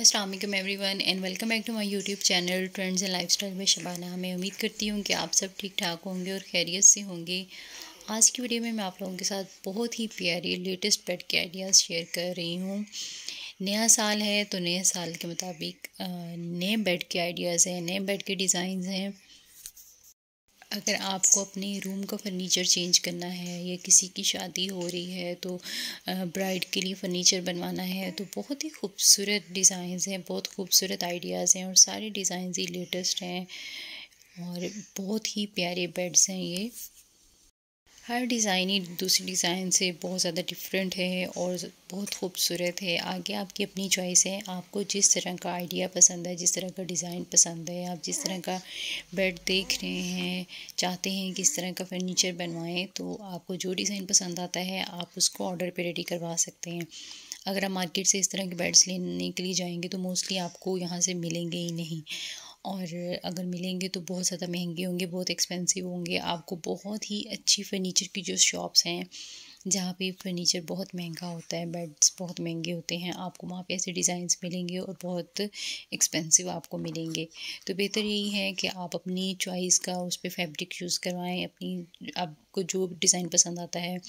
Aslam everyone and welcome back to my YouTube channel trends and lifestyle में शबाना मैं उम्मीद करती हूँ कि आप सब ठीक ठाक होंगे और खैरियत से होंगे आज की वीडियो में मैं आप लोगों के साथ बहुत ही प्यारी लेटेस्ट पेट के आइडियाज़ शेयर कर रही हूँ नया साल है तो नए साल के मुताबिक नए बेड के आइडियाज़ हैं नए बेड के डिज़ाइंस हैं अगर आपको अपने रूम का फर्नीचर चेंज करना है या किसी की शादी हो रही है तो ब्राइड के लिए फ़र्नीचर बनवाना है तो बहुत ही खूबसूरत डिज़ाइंस हैं बहुत खूबसूरत आइडियाज़ हैं और सारे डिज़ाइंस ही लेटेस्ट हैं और बहुत ही प्यारे बेड्स हैं ये हर डिज़ाइन ही दूसरी डिज़ाइन से बहुत ज़्यादा डिफरेंट है और बहुत खूबसूरत है आगे आपकी अपनी चॉइस है आपको जिस तरह का आइडिया पसंद है जिस तरह का डिज़ाइन पसंद है आप जिस तरह का बेड देख रहे हैं चाहते हैं किस तरह का फर्नीचर बनवाएं तो आपको जो डिज़ाइन पसंद आता है आप उसको ऑर्डर पर रेडी करवा सकते हैं अगर आप मार्केट से इस तरह के बेड्स लेने के लिए जाएंगे तो मोस्टली आपको यहाँ से मिलेंगे ही नहीं और अगर मिलेंगे तो बहुत ज़्यादा महंगे होंगे बहुत एक्सपेंसिव होंगे आपको बहुत ही अच्छी फर्नीचर की जो शॉप्स हैं जहाँ पे फर्नीचर बहुत महंगा होता है बेड्स बहुत महंगे होते हैं आपको वहाँ पे ऐसे डिज़ाइंस मिलेंगे और बहुत एक्सपेंसिव आपको मिलेंगे तो बेहतर यही है कि आप अपनी चॉइस का उस पर फैब्रिक यूज़ करवाएं अपनी आपको जो डिज़ाइन पसंद आता है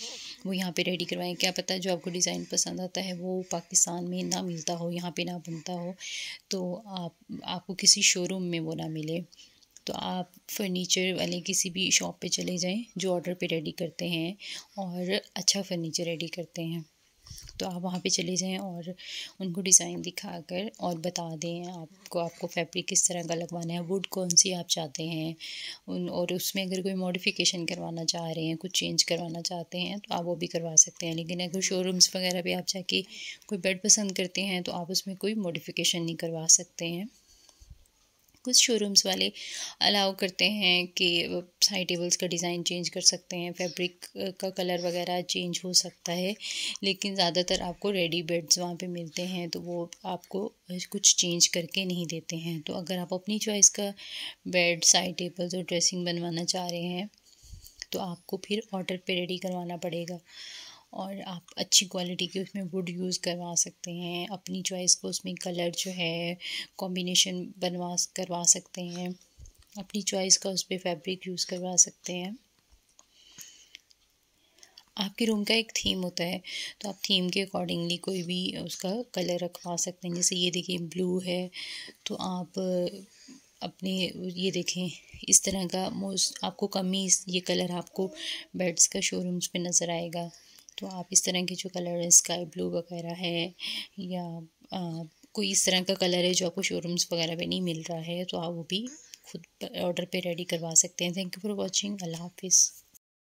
वो यहाँ पे रेडी करवाएं क्या पता जो आपको डिज़ाइन पसंद आता है वो पाकिस्तान में ना मिलता हो यहाँ पर ना बनता हो तो आप आपको किसी शोरूम में वो ना मिले तो आप फर्नीचर वाले किसी भी शॉप पे चले जाएं जो ऑर्डर पे रेडी करते हैं और अच्छा फर्नीचर रेडी करते हैं तो आप वहाँ पे चले जाएं और उनको डिज़ाइन दिखा कर और बता दें आपको आपको फैब्रिक किस तरह का लगवाना है वुड कौन सी आप चाहते हैं उन और उसमें अगर कोई मॉडिफिकेशन करवाना चाह रहे हैं कुछ चेंज करवाना चाहते हैं तो आप वो भी करवा सकते हैं लेकिन अगर शोरूम्स वगैरह भी आप जाके कोई बेड पसंद करते हैं तो आप उसमें कोई मॉडिफिकेशन नहीं करवा सकते हैं कुछ शोरूम्स वाले अलाउ करते हैं कि साइड टेबल्स का डिज़ाइन चेंज कर सकते हैं फैब्रिक का कलर वगैरह चेंज हो सकता है लेकिन ज़्यादातर आपको रेडी बेड्स वहाँ पे मिलते हैं तो वो आपको कुछ चेंज करके नहीं देते हैं तो अगर आप अपनी चॉइस का बेड साइड टेबल्स और ड्रेसिंग बनवाना चाह रहे हैं तो आपको फिर ऑर्डर पे रेडी करवाना पड़ेगा और आप अच्छी क्वालिटी के उसमें वुड यूज़ करवा सकते हैं अपनी चॉइस को उसमें कलर जो है कॉम्बिनेशन बनवा करवा सकते हैं अपनी चॉइस का उस पर फैब्रिक यूज़ करवा सकते हैं आपके रूम का एक थीम होता है तो आप थीम के अकॉर्डिंगली कोई भी उसका कलर रखवा सकते हैं जैसे ये देखिए ब्लू है तो आप अपने ये देखें इस तरह का मोस्ट आपको कम ही ये कलर आपको बेड्स का शोरूम्स पे नज़र आएगा तो आप इस तरह के जो कलर हैं स्काई ब्लू वगैरह है या आ, कोई इस तरह का कलर है जो आपको शोरूम्स वगैरह पे नहीं मिल रहा है तो आप वो भी खुद ऑर्डर पे रेडी करवा सकते हैं थैंक यू फॉर वॉचिंग अल्लाह हाफिज़